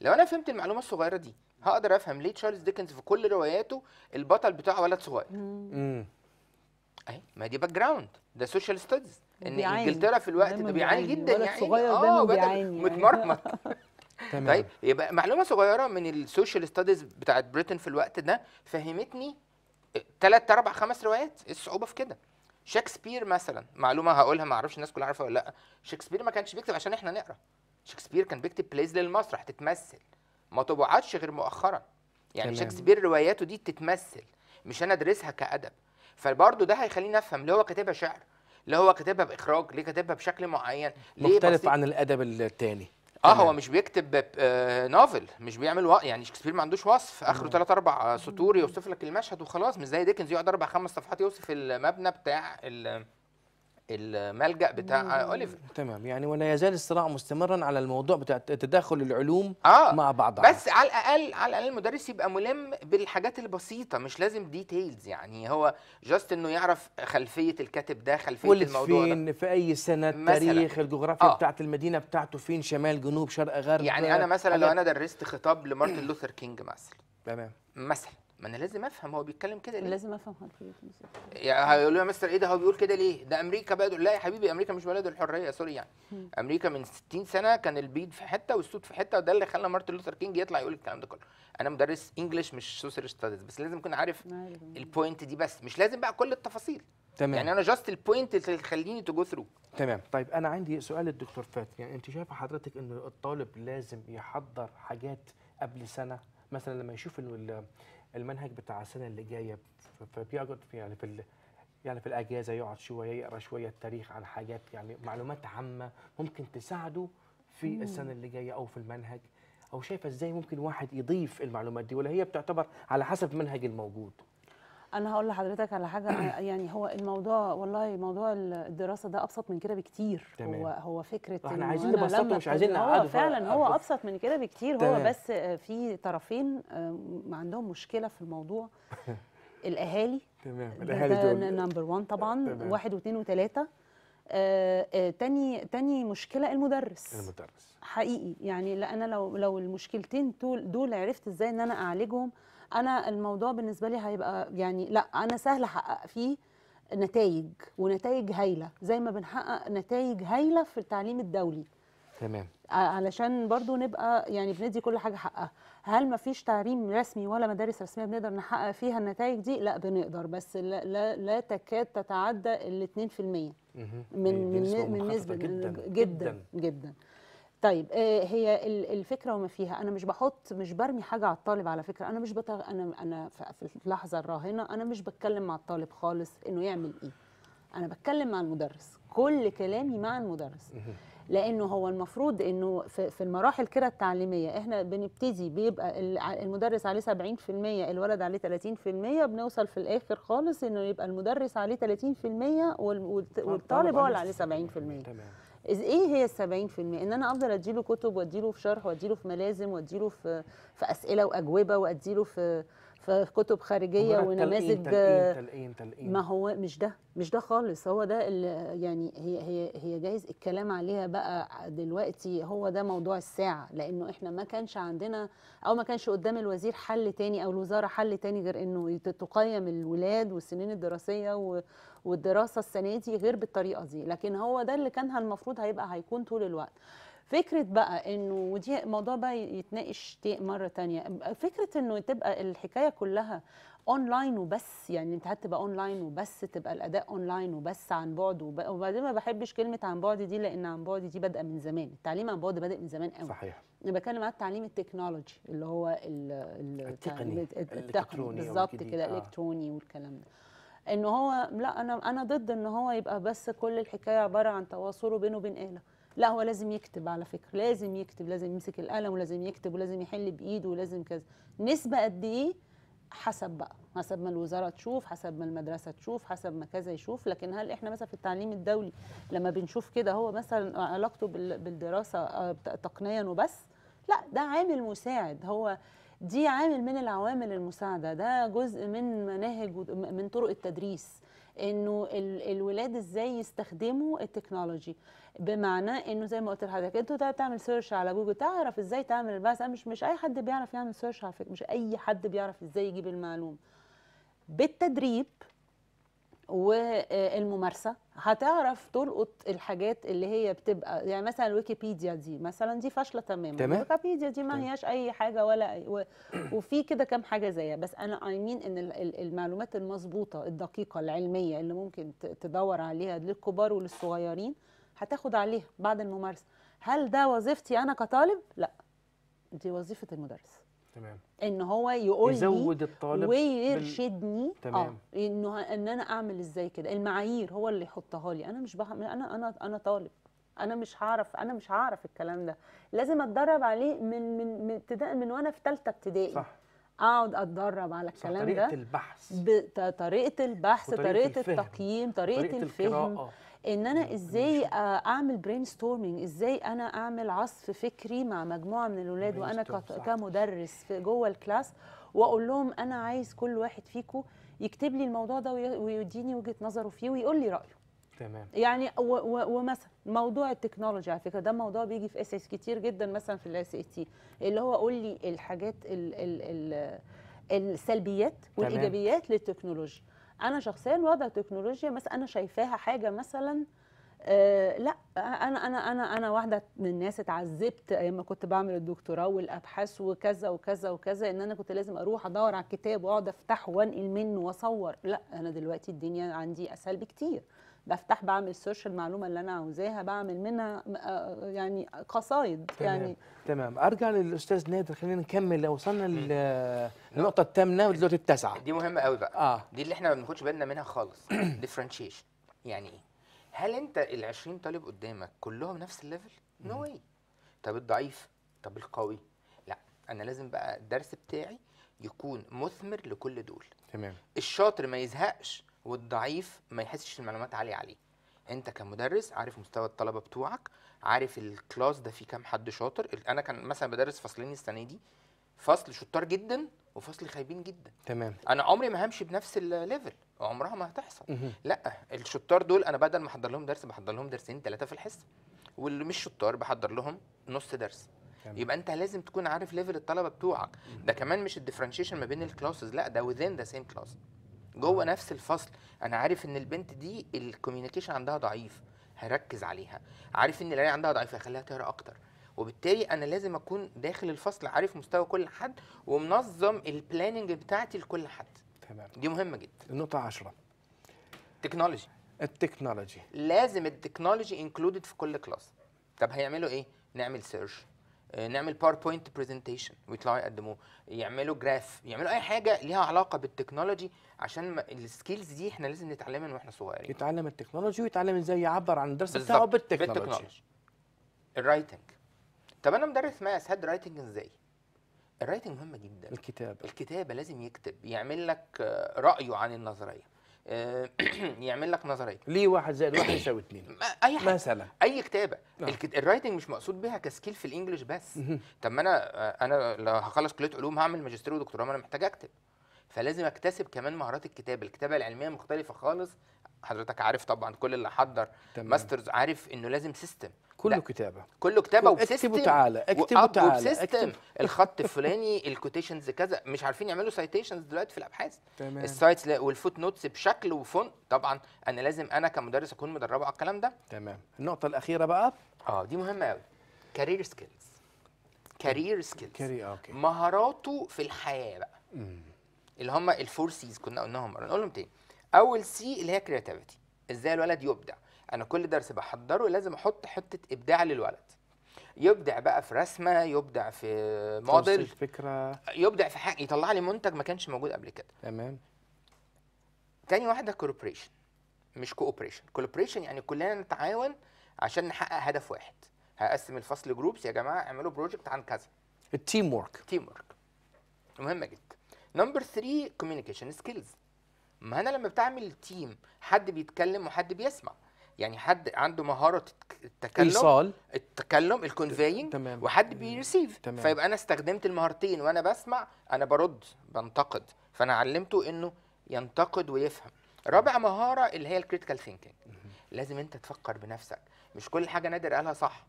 لو انا فهمت المعلومه الصغيره دي هقدر افهم ليه تشارلز ديكنز في كل رواياته البطل بتاعه ولد صغير امم اهي ما دي باك جراوند ده سوشيال ستاديز ان انجلترا في الوقت ده بيعاني جدا يعني صغير اه متمرمط (laughs) طيب يبقى معلومه صغيره من السوشيال ستاديز بتاعت بريتن في الوقت ده فهمتني ثلاث آه، اربع خمس روايات ايه الصعوبه في كده شكسبير مثلا معلومه هقولها ما اعرفش الناس كلها عارفه ولا لا شكسبير ما كانش بيكتب عشان احنا نقرا شكسبير كان بيكتب بليز للمسرح تتمثل ما طبعتش غير مؤخرا يعني شكسبير رواياته دي تتمثل مش انا ادرسها كادب فبرضه ده هيخليني افهم ليه هو كاتبها شعر ليه هو كاتبها باخراج ليه كاتبها بشكل معين ليه مختلف عن الادب الثاني اه هو مش بيكتب آه نوفل مش بيعمل و... يعني شكسبير ما عندوش وصف اخره ثلاث اربع سطور يوصف لك المشهد وخلاص مش زي ديكنز يقعد اربع خمس صفحات يوصف المبنى بتاع ال... الملجا بتاع مم. اوليفر تمام يعني ولا يزال الصراع مستمرا على الموضوع بتاع تداخل العلوم آه مع بعضها بس على الاقل على الاقل المدرس يبقى ملم بالحاجات البسيطه مش لازم ديتيلز يعني هو جاست انه يعرف خلفيه الكاتب ده خلفيه الموضوع فين ده. في اي سنه تاريخ الجغرافيا آه. بتاعت المدينه بتاعته فين شمال جنوب شرق غرب يعني انا مثلا لو انا درست خطاب لمارتن لوثر كينج مثلا تمام مثلا ما انا لازم افهم هو بيتكلم كده ليه لازم افهم حضرتك يعني هيقول له يا مستر ايه ده هو بيقول كده ليه ده امريكا بلد لا يا حبيبي امريكا مش بلد الحريه سوري يعني امريكا من 60 سنه كان البيض في حته والسود في حته وده اللي خلى مارتن لوثر كينج يطلع يقول الكلام ده كله انا مدرس انجلش مش سوشيال ستاديز بس لازم اكون عارف البوينت دي بس مش لازم بقى كل التفاصيل تمام يعني انا جاست البوينت اللي تخليني تو جو ثرو تمام طيب انا عندي سؤال للدكتور فات يعني انت شايفه حضرتك ان الطالب لازم يحضر حاجات قبل سنه مثلا لما يشوف المنهج بتاع السنه اللي جايه فبيقعد يعني في يعني في الاجازه يقعد شويه يقرا شويه التاريخ عن حاجات يعني معلومات عامه ممكن تساعده في مم. السنه اللي جايه او في المنهج او شايفه ازاي ممكن واحد يضيف المعلومات دي ولا هي بتعتبر على حسب منهج الموجود انا هقول لحضرتك على حاجه (clears throat) يعني هو الموضوع والله موضوع الدراسه ده ابسط من كده بكتير تمام. هو هو فكره احنا عايزين نبسطه مش عايزين نقعده فعلا هو ابسط من كده بكتير تمام. هو بس آه، في طرفين آه، عندهم مشكله في الموضوع (laughs) الاهالي تمام الاهالي دول نمبر 1 طبعا تمام. واحد واثنين وثلاثه آه، تاني تاني مشكله المدرس المدرس حقيقي يعني لا انا لو لو المشكلتين دول عرفت ازاي ان انا اعالجهم انا الموضوع بالنسبه لي هيبقى يعني لا انا سهل احقق فيه نتائج ونتائج هايله زي ما بنحقق نتائج هايله في التعليم الدولي تمام آه، علشان برضو نبقى يعني بندي كل حاجه حقها هل ما فيش تعليم رسمي ولا مدارس رسميه بنقدر نحقق فيها النتائج دي لا بنقدر بس لا, لا, لا تكاد تتعدى ال 2% من من, من نسبه جدا جدا, جدا. طيب آه، هي الفكره وما فيها انا مش بحط مش برمي حاجه على الطالب على فكره انا مش بتغ... انا انا في اللحظه الراهنه انا مش بتكلم مع الطالب خالص انه يعمل ايه انا بتكلم مع المدرس كل كلامي مع المدرس لانه هو المفروض انه في المراحل كده التعليميه احنا بنبتدي بيبقى المدرس عليه 70% الولد عليه 30% بنوصل في الاخر خالص انه يبقى المدرس عليه 30% والطالب هو اللي عليه 70% تمام ايه هي ال 70% ان انا افضل اديله كتب واديله في شرح واديله في ملازم واديله في في اسئله واجوبه واديله في في كتب خارجيه ونماذج تلقين تلقين تلقين ما هو مش ده مش ده خالص هو ده يعني هي هي هي جايز الكلام عليها بقى دلوقتي هو ده موضوع الساعه لانه احنا ما كانش عندنا او ما كانش قدام الوزير حل تاني او الوزاره حل تاني غير انه تقيم الولاد والسنين الدراسيه والدراسه السنه دي غير بالطريقه دي لكن هو ده اللي كان المفروض هيبقى هيكون طول الوقت فكره بقى انه ودي موضوع بقى يتناقش مره تانية فكره انه تبقى الحكايه كلها اونلاين وبس يعني انت هتبقى اونلاين وبس تبقى الاداء اونلاين وبس عن بعد وبعدين ما بحبش كلمه عن بعد دي لان عن بعد دي بادئه من زمان التعليم عن بعد بادئ من زمان قوي صحيح انا بتكلم عن التعليم التكنولوجي اللي هو ال التقني التقني بالظبط كده الالكتروني آه. والكلام ده ان هو لا انا انا ضد ان هو يبقى بس كل الحكايه عباره عن تواصله بينه وبين اله لا هو لازم يكتب على فكره لازم يكتب لازم يمسك القلم ولازم يكتب ولازم يحل بايده ولازم كذا نسبه قد ايه حسب بقى حسب ما الوزاره تشوف حسب ما المدرسه تشوف حسب ما كذا يشوف لكن هل احنا مثلا في التعليم الدولي لما بنشوف كده هو مثلا علاقته بالدراسه آه، تقنيا وبس لا ده عامل مساعد هو دي عامل من العوامل المساعده ده جزء من مناهج من طرق التدريس انه الولاد ازاي يستخدموا التكنولوجي بمعنى انه زي ما قلت لحضرتك انت تعمل سيرش على جوجل تعرف ازاي تعمل البحث مش مش اي حد بيعرف يعمل سيرش على فكره مش اي حد بيعرف ازاي يجيب المعلومه بالتدريب والممارسه هتعرف تلقط الحاجات اللي هي بتبقى يعني مثلا الويكيبيديا دي مثلا دي فاشله تماما تمام الويكيبيديا دي ما هياش اي حاجه ولا أي و... وفي كده كام حاجه زيها بس انا اي I مين mean ان المعلومات المظبوطه الدقيقه العلميه اللي ممكن تدور عليها للكبار وللصغيرين هتاخد عليها بعد الممارسه هل ده وظيفتي انا كطالب لا دي وظيفه المدرس تمام ان هو يقول يزود الطالب ويرشدني بال... تمام آه انه ان انا اعمل ازاي كده المعايير هو اللي يحطها لي انا مش بح... انا انا انا طالب انا مش هعرف انا مش هعرف الكلام ده لازم اتدرب عليه من من من ابتداء من وانا في ثالثه ابتدائي صح اقعد اتدرب على الكلام طريقة ده البحث. طريقه البحث طريقه البحث طريقه التقييم طريقه, طريقة الفهم القراءة. ان انا ازاي آه، اعمل برين ستورمنج ازاي انا اعمل عصف فكري مع مجموعه من الاولاد وانا كمدرس جوه الكلاس واقول لهم انا عايز كل واحد فيكم يكتب لي الموضوع ده ويديني وجهه نظره فيه ويقول لي رايه تمام يعني ومثلا موضوع التكنولوجي على فكره ده موضوع بيجي في اس كتير جدا مثلا في الاس اي تي اللي هو قول لي الحاجات الـ الـ الـ السلبيات والايجابيات للتكنولوجيا انا شخصيا وضع تكنولوجيا بس انا شايفاها حاجه مثلا آه لا انا انا انا انا واحده من الناس اتعذبت ايام ما كنت بعمل الدكتوراه والابحاث وكذا وكذا وكذا ان انا كنت لازم اروح ادور على الكتاب واقعد افتحه وانقل منه واصور لا انا دلوقتي الدنيا عندي اسهل بكتير بفتح بعمل سيرش المعلومه اللي انا عاوزاها بعمل منها آه، يعني قصايد تمام. يعني تمام ارجع للاستاذ نادر خلينا نكمل لو وصلنا للنقطه الثامنه ودلوقتي التاسعه دي مهمه قوي بقى آه. دي اللي احنا ما بناخدش بالنا منها خالص ديفرنشيشن (clears throat) يعني ايه هل انت ال 20 طالب قدامك كلهم نفس الليفل نو واي طب الضعيف طب القوي لا انا لازم بقى الدرس بتاعي يكون مثمر لكل دول تمام الشاطر ما يزهقش والضعيف ما يحسش المعلومات عاليه عليه انت كمدرس عارف مستوى الطلبه بتوعك عارف الكلاس ده فيه كام حد شاطر انا كان مثلا بدرس فصلين السنه دي فصل شطار جدا وفصل خايبين جدا تمام انا عمري ما همشي بنفس الليفل عمرها ما هتحصل لا الشطار دول انا بدل ما احضر لهم درس بحضر لهم درسين ثلاثه في الحصه واللي مش شطار بحضر لهم نص درس تمام. يبقى انت لازم تكون عارف ليفل الطلبه بتوعك ده كمان مش الديفرنشيشن ما بين الكلاسز لا ده وذين ذا سيم كلاس جوه نفس الفصل انا عارف ان البنت دي الكوميونيكيشن عندها ضعيف هركز عليها عارف ان العيال عندها ضعيف هخليها تقرا اكتر وبالتالي انا لازم اكون داخل الفصل عارف مستوى كل حد ومنظم البلاننج بتاعتي لكل حد تمام دي مهمه جدا النقطه 10 تكنولوجي التكنولوجي لازم التكنولوجي انكلودد في كل كلاس طب هيعملوا ايه نعمل سيرش آه، نعمل باوربوينت برزنتيشن ويطلعوا يقدموه يعملوا جراف يعملوا اي حاجه ليها علاقه بالتكنولوجي عشان السكيلز دي احنا لازم نتعلمها واحنا صغيرين يتعلم التكنولوجي ويتعلم ازاي يعبر عن الدرس بتاعه بالتكنولوجي, بالتكنولوجي. الرايتنج طب انا مدرس ماس هاد رايتنج ازاي الرايتنج مهمه جدا الكتابه الكتابه لازم يكتب يعمل لك آه، رايه عن النظريه آه، (clears throat) يعمل لك نظريه ليه واحد زائد واحد يساوي (clears throat) اثنين اي حاجة. مثلا اي كتابه آه. الكت... الرايتنج مش مقصود بيها كسكيل في الانجليش بس طب ما انا آه، انا لو هخلص كليه علوم هعمل ماجستير ودكتوراه ما انا محتاج اكتب فلازم اكتسب كمان مهارات الكتابه الكتابه العلميه مختلفه خالص حضرتك عارف طبعا كل اللي حضر تمام. ماسترز عارف انه لازم سيستم كله لا. كتابه كله كتابه وبسيستم اكتبوا تعالى اكتبوا تعالى وبسيستم أكتب. (laughs) الخط الفلاني الكوتيشنز كذا مش عارفين يعملوا سايتيشنز دلوقتي في الابحاث تمام السايتس والفوت نوتس بشكل وفون طبعا انا لازم انا كمدرس اكون مدربه على الكلام ده تمام النقطه الاخيره بقى اه دي مهمه قوي كارير سكيلز كارير سكيلز كارير اوكي مهاراته في الحياه بقى اللي هم الفور سيز كنا قلناهم مره لهم تاني اول سي اللي هي كرياتيفيتي ازاي الولد يبدع انا كل درس بحضره لازم احط حته ابداع للولد يبدع بقى في رسمه يبدع في موديل فكره يبدع في حاجه يطلع لي منتج ما كانش موجود قبل كده تمام تاني واحده كوربريشن مش كوبريشن كولبريشن يعني كلنا نتعاون عشان نحقق هدف واحد هقسم الفصل جروبس يا جماعه اعملوا بروجكت عن كذا التيم ورك تيم ورك مهمه جدا نمبر 3 كوميونيكيشن سكيلز ما انا لما بتعمل تيم حد بيتكلم وحد بيسمع يعني حد عنده مهاره التكلم ايصال التكلم الكونفينج تمام وحد بيرسيف فيبقى انا استخدمت المهارتين وانا بسمع انا برد بنتقد فانا علمته انه ينتقد ويفهم رابع مهاره اللي هي الكريتيكال ثينكينج لازم انت تفكر بنفسك مش كل حاجه نادر قالها صح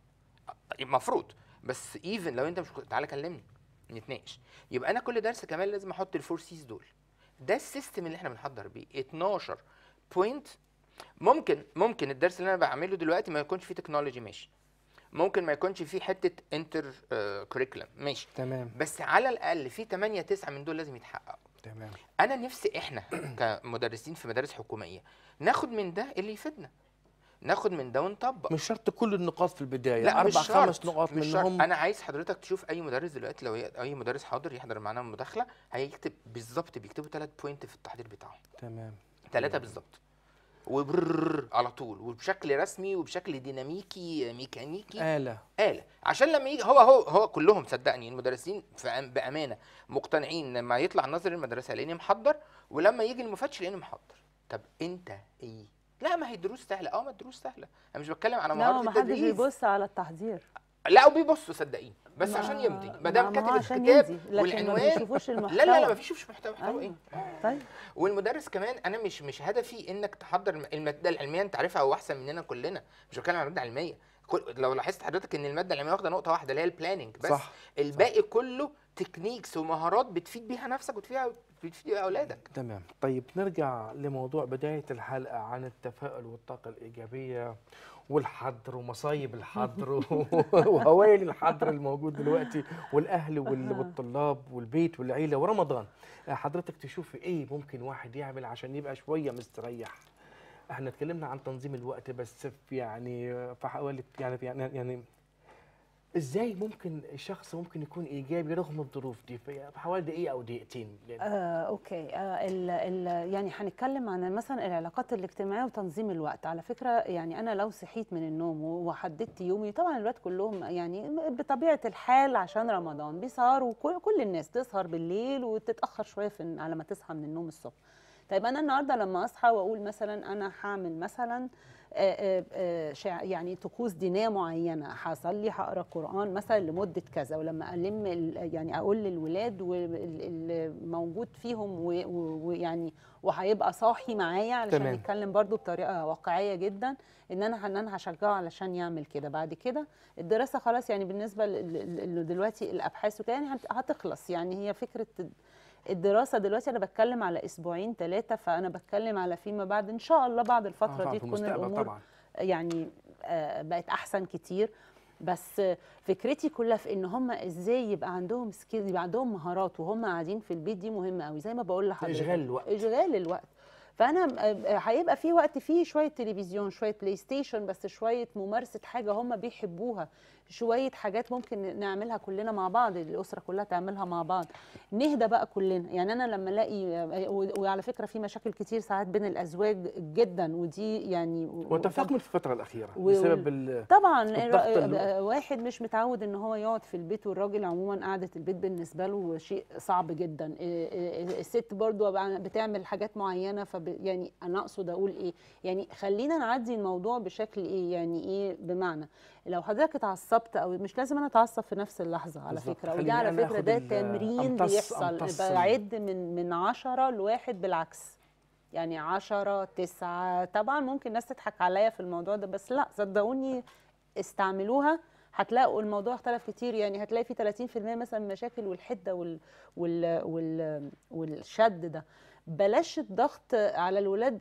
المفروض بس ايفن لو انت مش تعالى كلمني نتناقش يبقى انا كل درس كمان لازم احط الفور سيز دول ده السيستم اللي احنا بنحضر بيه 12 بوينت ممكن ممكن الدرس اللي انا بعمله دلوقتي ما يكونش فيه تكنولوجي ماشي ممكن ما يكونش فيه حته انتر آه، كريكولم ماشي تمام بس على الاقل في 8 9 من دول لازم يتحققوا تمام انا نفسي احنا (clears throat) كمدرسين في مدارس حكوميه ناخد من ده اللي يفيدنا ناخد من ده ونطبق مش شرط كل النقاط في البدايه يعني لا اربع خمس نقاط مش منهم شرط. انا عايز حضرتك تشوف اي مدرس دلوقتي لو اي مدرس حاضر يحضر معانا المداخله هيكتب بالظبط بيكتبوا ثلاث بوينت في التحضير بتاعه تمام ثلاثه بالظبط وبرر على طول وبشكل رسمي وبشكل ديناميكي ميكانيكي آلة آلة عشان لما يجي هو هو هو كلهم صدقني المدرسين بأمانة مقتنعين لما يطلع الناظر المدرسة لأني محضر ولما يجي المفتش لأني محضر طب أنت إيه؟ لا ما هي دروس سهلة اه ما الدروس سهلة أنا مش بتكلم على مهارة التدريس لا ما حدش بيبص على التحضير لا وبيبصوا صدقيني بس عشان يمضي ما دام كاتب الكتاب والعنوان لا لا لا ما فيش محتوى محتوى أيوة. ايه طيب والمدرس كمان انا مش مش هدفي انك تحضر الماده العلميه انت عارفها هو احسن مننا كلنا مش بتكلم عن الماده العلميه لو لاحظت حضرتك ان الماده العلميه واخده نقطه واحده اللي هي البلاننج بس صح. الباقي صح. كله تكنيكس ومهارات بتفيد بيها نفسك وتفيد بيها اولادك تمام طيب نرجع لموضوع بدايه الحلقه عن التفاؤل والطاقه الايجابيه والحضر ومصايب الحضر (laughs) وهوايل الحضر الموجود دلوقتي والاهل آه. والطلاب والبيت والعيله ورمضان آه، حضرتك تشوف ايه ممكن واحد يعمل عشان يبقى شويه مستريح احنا اتكلمنا عن تنظيم الوقت بس في يعني آه، في حوالي يعني يعني ازاي ممكن شخص ممكن يكون ايجابي رغم الظروف دي في حوالي دقيقه او دقيقتين آه، اوكي آه، الـ الـ يعني هنتكلم عن مثلا العلاقات الاجتماعيه وتنظيم الوقت على فكره يعني انا لو صحيت من النوم وحددت يومي طبعا الوقت كلهم يعني بطبيعه الحال عشان رمضان بيسهروا كل الناس تسهر بالليل وتتاخر شويه على ما تصحى من النوم الصبح طيب انا النهارده لما اصحى واقول مثلا انا هعمل مثلا آه، آه، آه، يعني طقوس دينيه معينه هصلي هقرا قران مثلا لمده كذا ولما الم يعني اقول للولاد واللي موجود فيهم ويعني وهيبقى صاحي معايا علشان تمام. نتكلم برضو بطريقه واقعيه جدا ان انا ان انا هشجعه علشان يعمل كده بعد كده الدراسه خلاص يعني بالنسبه دلوقتي الابحاث وكده يعني هتخلص يعني هي فكره الدراسه دلوقتي انا بتكلم على اسبوعين ثلاثه فانا بتكلم على فيما بعد ان شاء الله بعد الفتره آه دي تكون الامور طبعا. يعني آه، بقت احسن كتير بس فكرتي كلها في ان هم ازاي يبقى عندهم سكيل يبقى عندهم مهارات وهم قاعدين في البيت دي مهمه قوي زي ما بقول لحضرتك اشغال الوقت اشغال الوقت فانا آه، آه، هيبقى في وقت فيه شويه تلفزيون شويه بلاي ستيشن بس شويه ممارسه حاجه هم بيحبوها شويه حاجات ممكن نعملها كلنا مع بعض الاسره كلها تعملها مع بعض نهدى بقى كلنا يعني انا لما الاقي وعلى فكره في مشاكل كتير ساعات بين الازواج جدا ودي يعني وتفاقمت في الفتره الاخيره و... بسبب ال... طبعا ال... واحد مش متعود ان هو يقعد في البيت والراجل عموما قعده البيت بالنسبه له شيء صعب جدا الست برضو بتعمل حاجات معينه فب... يعني انا اقصد اقول ايه يعني خلينا نعدي الموضوع بشكل ايه يعني ايه بمعنى لو حضرتك اتعصبت بالظبط او مش لازم انا اتعصب في نفس اللحظه على فكره ودي على فكره ده تمرين بيحصل بعد من من 10 لواحد بالعكس يعني 10 9 طبعا ممكن الناس تضحك عليا في الموضوع ده بس لا صدقوني استعملوها هتلاقوا الموضوع اختلف كتير يعني هتلاقي في 30% مثلا مشاكل والحده وال وال وال والشد ده بلاش الضغط على الولاد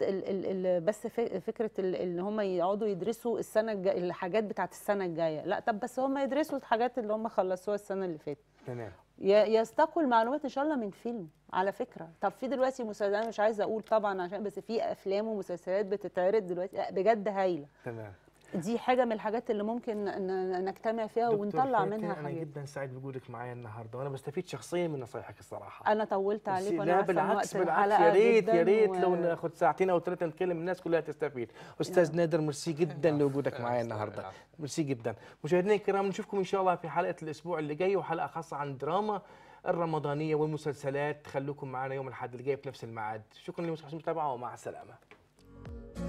بس فكره ان هم يقعدوا يدرسوا السنه الحاجات بتاعه السنه الجايه لا طب بس هم يدرسوا الحاجات اللي هم خلصوها السنه اللي فاتت تمام يستقوا المعلومات ان شاء الله من فيلم على فكره طب في دلوقتي مسلسلات انا مش عايزه اقول طبعا عشان بس في افلام ومسلسلات بتتعرض دلوقتي بجد هايله تمام دي حاجه من الحاجات اللي ممكن نجتمع فيها ونطلع منها حاجات انا جدا سعيد بوجودك معايا النهارده وانا بستفيد شخصيا من نصايحك الصراحه انا طولت عليك وانا لا بالعكس بالعكس يا ريت يا ريت لو ناخد ساعتين او ثلاثه نتكلم الناس كلها تستفيد استاذ نادر ميرسي جدا لوجودك آه، معايا النهارده ميرسي جدا مشاهدينا الكرام نشوفكم ان شاء الله في حلقه الاسبوع اللي جاي وحلقه خاصه عن دراما الرمضانيه والمسلسلات خلوكم معنا يوم الاحد الجاي في نفس الميعاد شكرا لمساعدة المتابعه ومع السلامه